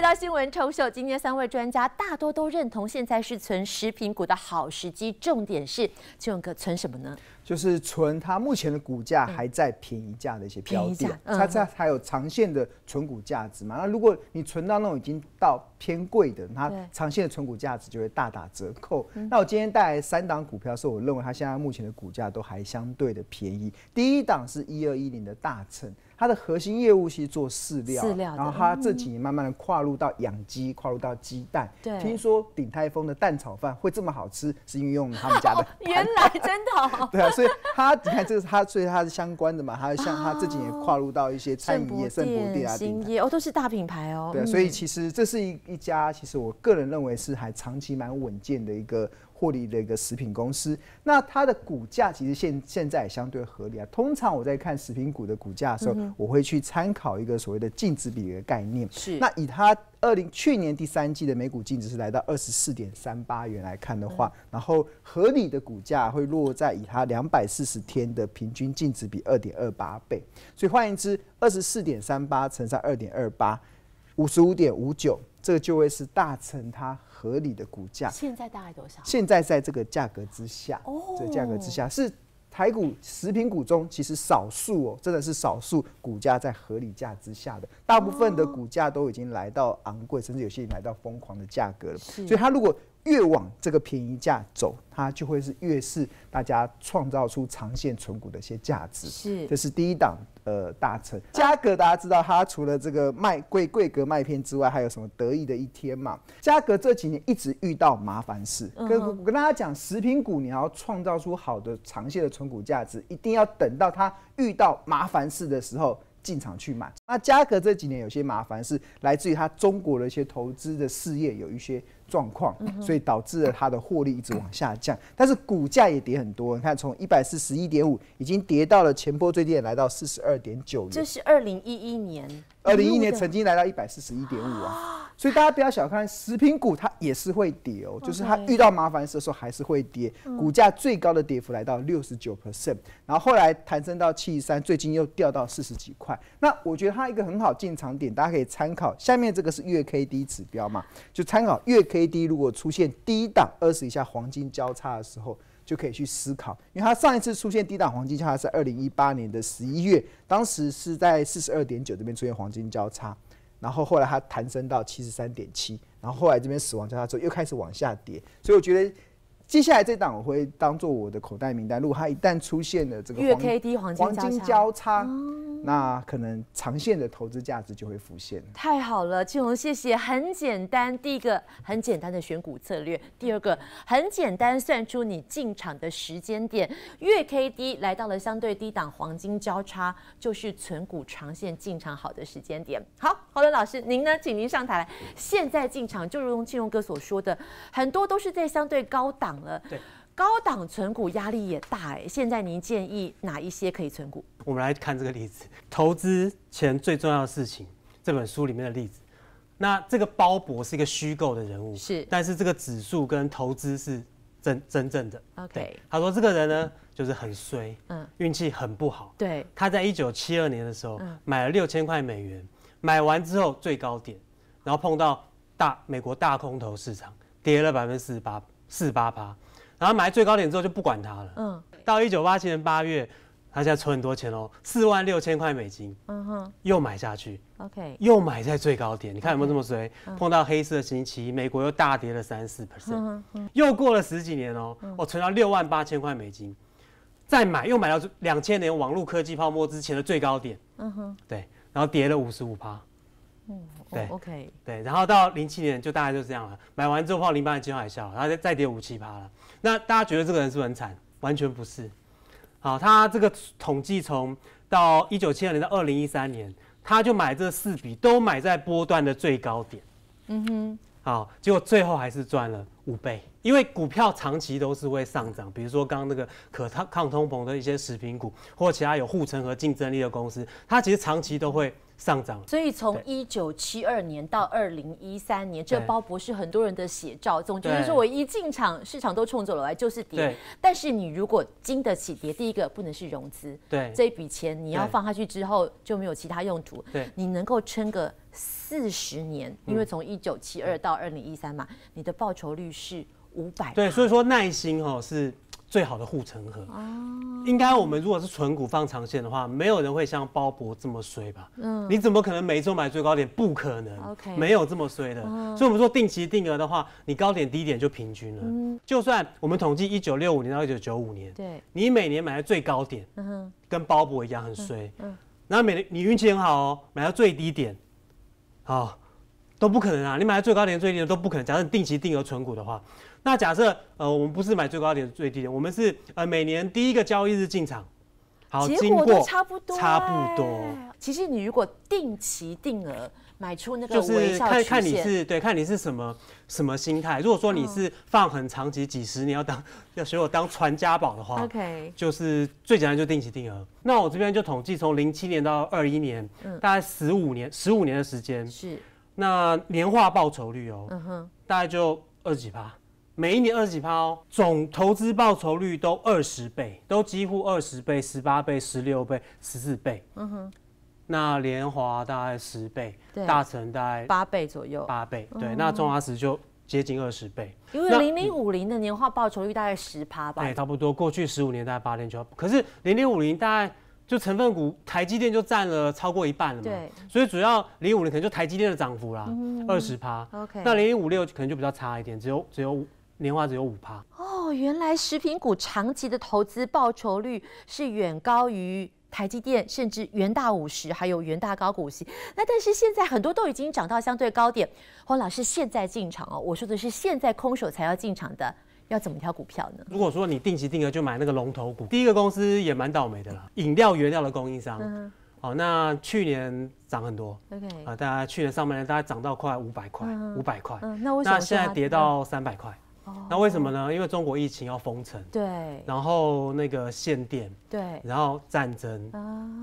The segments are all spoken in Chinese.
回到新闻抽秀，今天三位专家大多都认同，现在是存食品股的好时机。重点是，这种股存什么呢？就是存它目前的股价还在便宜价的一些标的，它它还有长线的存股价值嘛。那如果你存到那种已经到偏贵的，它长线的存股价值就会大打折扣。那我今天带来三档股票，是我认为它现在目前的股价都还相对的便宜。第一档是一二一零的大成，它的核心业务是做饲料，饲料，然后它这几年慢慢的跨入到养鸡，跨入到鸡蛋。对，听说鼎泰丰的蛋炒饭会这么好吃，是运用他们家的。原来真的。对啊。所以他你看，这是他，所以他是相关的嘛？他像他自己也跨入到一些餐饮业、生博店啊、新业哦，都是大品牌哦。对，所以其实这是一一家，其实我个人认为是还长期蛮稳健的一个。获利的一个食品公司，那它的股价其实现现在相对合理啊。通常我在看食品股的股价的时候，我会去参考一个所谓的净值比的概念。是，那以它二零去年第三季的每股净值是来到二十四点三八元来看的话，然后合理的股价会落在以它两百四十天的平均净值比二点二八倍，所以换言之，二十四点三八乘上二点二八，五十五点五九。这个就会是大成它合理的股价。现在大概多少？现在在这个价格之下，这价格之下是。排骨食品股中，其实少数哦，真的是少数股价在合理价之下的，大部分的股价都已经来到昂贵，甚至有些来到疯狂的价格了。所以它如果越往这个便宜价走，它就会是越是大家创造出长线存股的一些价值。是，这是第一档呃大成。嘉格大家知道，它除了这个卖贵贵格麦片之外，还有什么得意的一天嘛？嘉格这几年一直遇到麻烦事。跟我跟大家讲，食品股你要创造出好的长线的存。股价值一定要等到他遇到麻烦事的时候进场去买。那嘉格这几年有些麻烦事，来自于他中国的一些投资的事业有一些。状况，所以导致了它的获利一直往下降，但是股价也跌很多。你看，从一百四十一点五已经跌到了前波最低点，来到四十二点九元。这是二零一一年，二零一一年曾经来到一百四十一点五啊，所以大家不要小看食品股，它也是会跌哦。就是它遇到麻烦的时候还是会跌，股价最高的跌幅来到六十九 %，percent，然后后来弹升到七十三，最近又掉到四十几块。那我觉得它一个很好进场点，大家可以参考。下面这个是月 K D 指标嘛，就参考月 K。A D 如果出现低档二十以下黄金交叉的时候，就可以去思考，因为它上一次出现低档黄金交叉是二零一八年的十一月，当时是在四十二点九这边出现黄金交叉，然后后来它弹升到七十三点七，然后后来这边死亡交叉之后又开始往下跌，所以我觉得。接下来这档我会当做我的口袋名单，如果它一旦出现了这个月 K D 黄金交叉，那可能长线的投资价值就会浮现太好了，庆融，谢谢。很简单，第一个很简单的选股策略，第二个很简单，算出你进场的时间点。月 K D 来到了相对低档黄金交叉，就是存股长线进场好的时间点。好，好的，老师您呢，请您上台来。现在进场，就如同庆融哥所说的，很多都是在相对高档。了，对，高档存股压力也大哎。现在您建议哪一些可以存股？我们来看这个例子。投资前最重要的事情，这本书里面的例子。那这个鲍勃是一个虚构的人物，是，但是这个指数跟投资是真真正的。OK，他说这个人呢，就是很衰，嗯，运气很不好。对，他在一九七二年的时候买了六千块美元，买完之后最高点，然后碰到大美国大空头市场，跌了百分之四十八。四八趴，然后买最高点之后就不管它了。嗯，到一九八七年八月，他现在存很多钱哦，四万六千块美金。嗯哼，又买下去。OK，又买在最高点。你看有没有这么水？碰到黑色星期一，美国又大跌了三四 percent。又过了十几年哦，我存到六万八千块美金，再买又买到两千年网络科技泡沫之前的最高点。嗯哼，对，然后跌了五十五趴。嗯。对，OK，对，然后到零七年就大概就这样了，买完之后到零八年金融海啸，然后再再跌五七八了。那大家觉得这个人是不是很惨？完全不是。好，他这个统计从到一九七二年到二零一三年，他就买这四笔，都买在波段的最高点。嗯哼。好，结果最后还是赚了五倍，因为股票长期都是会上涨。比如说刚刚那个可抗抗通膨的一些食品股，或者其他有护城河竞争力的公司，它其实长期都会。上涨，所以从一九七二年到二零一三年，这包博是很多人的写照。总觉得说我一进场，市场都冲走了，来就是跌。但是你如果经得起跌，第一个不能是融资，对这一笔钱你要放下去之后就没有其他用途。对，你能够撑个四十年，因为从一九七二到二零一三嘛，你的报酬率是五百。对，所以说耐心哦是。最好的护城河哦，应该我们如果是纯股放长线的话，没有人会像鲍勃这么衰吧？嗯，你怎么可能每周买最高点？不可能，OK，没有这么衰的。所以，我们说定期定额的话，你高点低点就平均了。就算我们统计一九六五年到一九九五年，对，你每年买在最高点，嗯跟鲍勃一样很衰，嗯，然后每你运气很好哦，买到最低点，好。都不可能啊！你买最高点、最低的都不可能。假设定期定额存股的话，那假设呃，我们不是买最高点、最低点，我们是呃每年第一个交易日进场，好，结果差不多，差不多。其实你如果定期定额买出那个就是看看你是对，看你是什么什么心态。如果说你是放很长期，几十年要当 要学我当传家宝的话，OK，就是最简单就定期定额。那我这边就统计从零七年到二一年，嗯，大概十五年，十五年的时间是。那年化报酬率哦，嗯哼，大概就二十几趴，每一年二十几趴哦，总投资报酬率都二十倍，都几乎二十倍，十八倍、十六倍、十四倍，嗯哼，那联华大概十倍，大成大概八倍左右，八倍，对，那中华石就接近二十倍，因为零零五零的年化报酬率大概十趴吧，对，差不多，过去十五年大概八点九，可是零零五零大概。就成分股台积电就占了超过一半了嘛，对，所以主要零五零可能就台积电的涨幅啦，二十趴。OK，那零五六可能就比较差一点，只有只有年化只有五趴。哦，原来食品股长期的投资报酬率是远高于台积电，甚至元大五十还有元大高股息。那但是现在很多都已经涨到相对高点，洪老师现在进场哦，我说的是现在空手才要进场的。要怎么挑股票呢？如果说你定期定额就买那个龙头股，第一个公司也蛮倒霉的啦，饮料原料的供应商。嗯，那去年涨很多，OK，啊，大家去年上半年大概涨到快五百块，五百块。那为什么？那现在跌到三百块？哦，那为什么呢？因为中国疫情要封城，对，然后那个限电，对，然后战争，啊，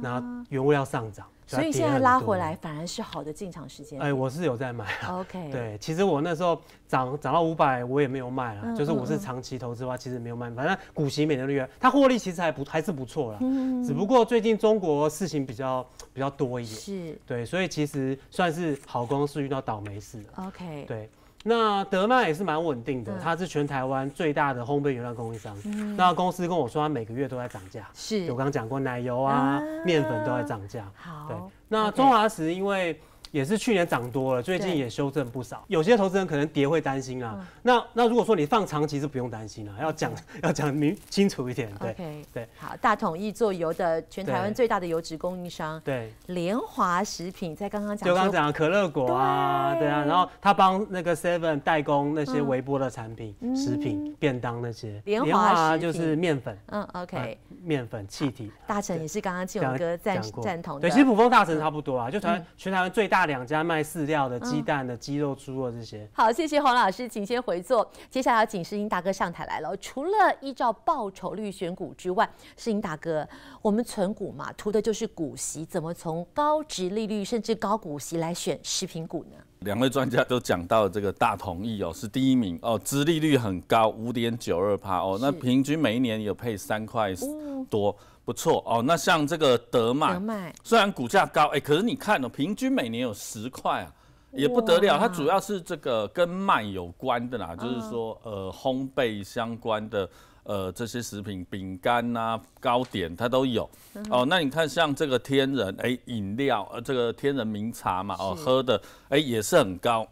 然后原物料上涨。所以现在拉回来反而是好的进场时间。哎，我是有在买啊。OK。对，其实我那时候涨涨到五百，我也没有卖啊。就是我是长期投资的话，其实没有卖。反正股息美的率，它获利其实还不还是不错了。嗯。只不过最近中国事情比较比较多一点。是。对，所以其实算是好公司遇到倒霉事了。OK。对。那德曼也是蛮稳定的，它是全台湾最大的烘焙原料供应商。那公司跟我说，它每个月都在涨价。是我刚刚讲过，奶油啊、面粉都在涨价。好，那中华时因为。也是去年涨多了，最近也修正不少。有些投资人可能跌会担心啊。那那如果说你放长，期是不用担心了。要讲 要讲明清楚一点。对对，好，大统一做油的全台湾最大的油脂供应商。对，联华食品在刚刚讲，就刚刚讲可乐果啊，对啊，然后他帮那个 Seven 代工那些微波的产品、食品、便当那些。联华就是面粉。嗯，OK。面粉气体。大成也是刚刚建文哥赞赞同。对，其实普丰大成差不多啊，就全全台湾最大。大两家卖饲料的、鸡蛋的、鸡肉、猪肉这些。好，谢谢黄老师，请先回座。接下来要请世英大哥上台来了。除了依照报酬率选股之外，世英大哥，我们存股嘛，图的就是股息，怎么从高值利率甚至高股息来选食品股呢？两位专家都讲到这个大同意哦，是第一名哦，殖利率很高，五点九二帕哦，那平均每一年有配三块多。不错哦，那像这个德麦，虽然股价高，哎，可是你看哦，平均每年有十块啊，也不得了。它主要是这个跟麦有关的啦，就是说呃烘焙相关的，呃这些食品、饼干呐、糕点它都有。哦，那你看像这个天人，哎，饮料，呃，这个天人名茶嘛，哦，喝的哎也是很高。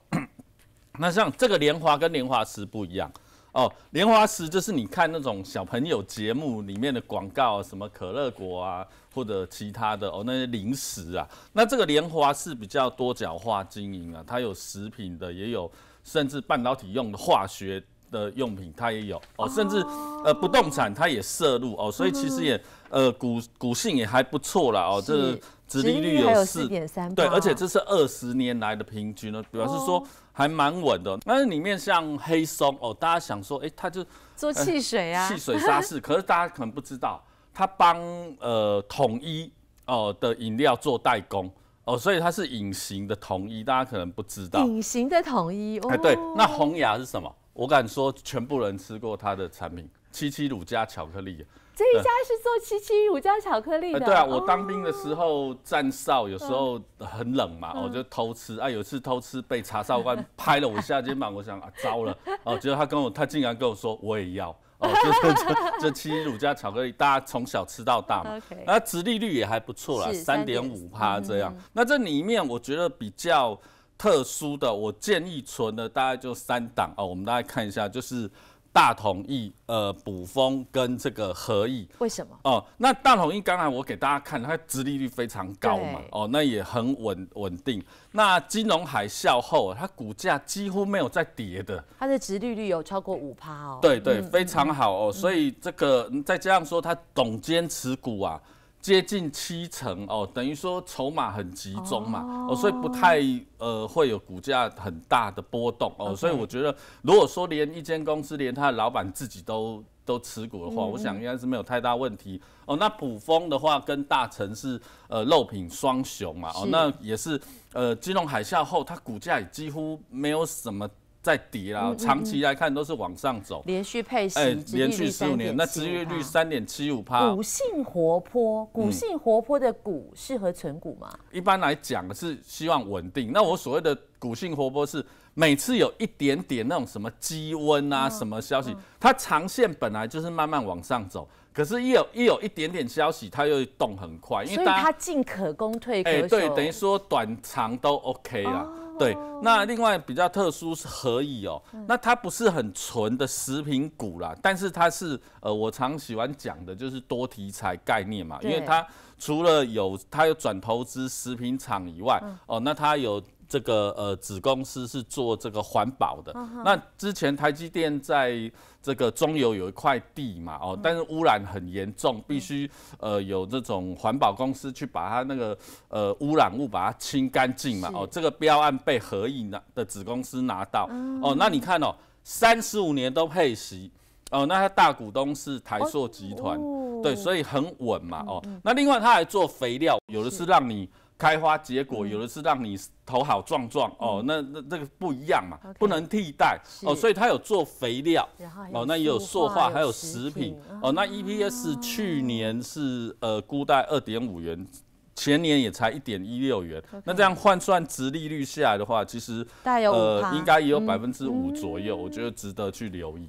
那像这个莲华跟莲华食不一样。哦，莲花石就是你看那种小朋友节目里面的广告，什么可乐果啊，或者其他的哦，那些零食啊。那这个莲花是比较多角化经营啊，它有食品的，也有甚至半导体用的化学。的用品它也有哦，甚至呃不动产它也涉入哦，所以其实也呃股股性也还不错啦哦，这殖利率有四点三对，而且这是二十年来的平均呢，表示是说还蛮稳的。那里面像黑松哦，大家想说哎，它就做汽水啊，汽水沙士，可是大家可能不知道，它帮呃统一哦的饮料做代工哦，所以它是隐形的统一，大家可能不知道隐形的统一。哎，对，那红牙是什么？我敢说，全部人吃过他的产品七七乳加巧克力。这一家是做七七乳加巧克力的。对啊，我当兵的时候站哨，有时候很冷嘛，我就偷吃啊。有一次偷吃被查哨官拍了我一下肩膀，我想啊，糟了。哦，结果他跟我，他竟然跟我说我也要。哦，就这这七七乳加巧克力，大家从小吃到大嘛。啊，直利率也还不错啦，三点五趴这样。那这里面我觉得比较。特殊的，我建议存的大概就三档哦。我们大家看一下，就是大同益、呃，补风跟这个合益。为什么？哦，那大同益刚才我给大家看，它殖利率非常高嘛，哦，那也很稳稳定。那金融海啸后，它股价几乎没有再跌的。它的殖利率有超过五趴哦。对对，非常好哦。所以这个再加上说它董监持股啊。接近七成哦，等于说筹码很集中嘛，哦，所以不太呃会有股价很大的波动哦，所以我觉得如果说连一间公司连他的老板自己都都持股的话，我想应该是没有太大问题哦。那普丰的话跟大成是呃肉品双雄嘛，哦，那也是呃金融海啸后它股价几乎没有什么。在底啦，长期来看都是往上走，连续配息，哎，连续十五年，那殖益率三点七五趴。股性活泼，股性活泼的股适合存股吗？一般来讲是希望稳定。那我所谓的股性活泼是每次有一点点那种什么激温啊，什么消息，它长线本来就是慢慢往上走，可是，一有一有一点点消息，它又动很快，所以它进可攻，退可守。哎，对，等于说短长都 OK 了。对，那另外比较特殊是何以哦，那它不是很纯的食品股啦，但是它是呃，我常喜欢讲的就是多题材概念嘛，因为它除了有它有转投资食品厂以外，哦，那它有。这个呃子公司是做这个环保的，那之前台积电在这个中油有一块地嘛，哦，但是污染很严重，必须呃有这种环保公司去把它那个呃污染物把它清干净嘛，哦，这个标案被合意的子公司拿到，哦，那你看哦，三十五年都配息，哦，那他大股东是台塑集团，对，所以很稳嘛，哦，那另外他还做肥料，有的是让你。开花结果，有的是让你头好壮壮哦，那那这个不一样嘛，不能替代哦，所以它有做肥料哦，那也有塑化，还有食品哦。那 EPS 去年是呃估贷二点五元，前年也才一点一六元，那这样换算值利率下来的话，其实呃应该也有百分之五左右，我觉得值得去留意。